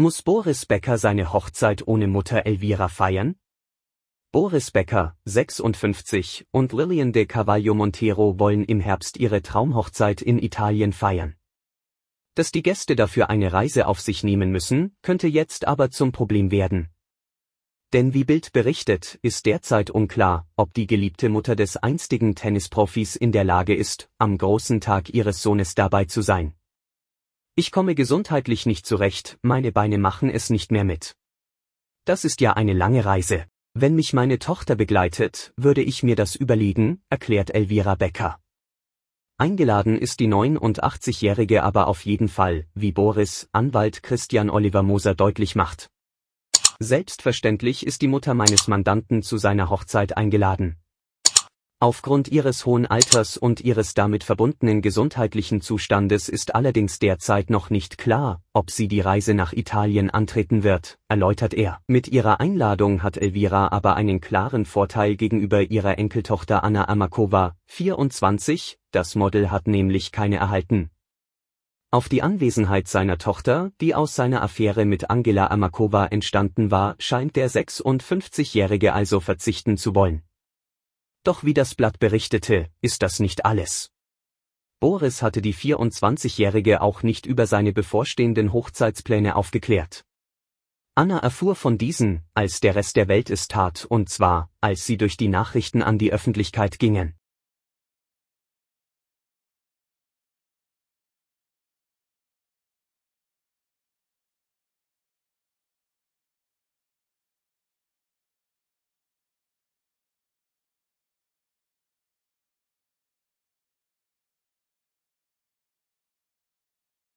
Muss Boris Becker seine Hochzeit ohne Mutter Elvira feiern? Boris Becker, 56, und Lillian de Carvalho Montero wollen im Herbst ihre Traumhochzeit in Italien feiern. Dass die Gäste dafür eine Reise auf sich nehmen müssen, könnte jetzt aber zum Problem werden. Denn wie Bild berichtet, ist derzeit unklar, ob die geliebte Mutter des einstigen Tennisprofis in der Lage ist, am großen Tag ihres Sohnes dabei zu sein. Ich komme gesundheitlich nicht zurecht, meine Beine machen es nicht mehr mit. Das ist ja eine lange Reise. Wenn mich meine Tochter begleitet, würde ich mir das überlegen, erklärt Elvira Becker. Eingeladen ist die 89-Jährige aber auf jeden Fall, wie Boris, Anwalt Christian Oliver Moser deutlich macht. Selbstverständlich ist die Mutter meines Mandanten zu seiner Hochzeit eingeladen. Aufgrund ihres hohen Alters und ihres damit verbundenen gesundheitlichen Zustandes ist allerdings derzeit noch nicht klar, ob sie die Reise nach Italien antreten wird, erläutert er. Mit ihrer Einladung hat Elvira aber einen klaren Vorteil gegenüber ihrer Enkeltochter Anna Amakova, 24, das Model hat nämlich keine erhalten. Auf die Anwesenheit seiner Tochter, die aus seiner Affäre mit Angela Amakova entstanden war, scheint der 56-Jährige also verzichten zu wollen. Doch wie das Blatt berichtete, ist das nicht alles. Boris hatte die 24-Jährige auch nicht über seine bevorstehenden Hochzeitspläne aufgeklärt. Anna erfuhr von diesen, als der Rest der Welt es tat, und zwar, als sie durch die Nachrichten an die Öffentlichkeit gingen.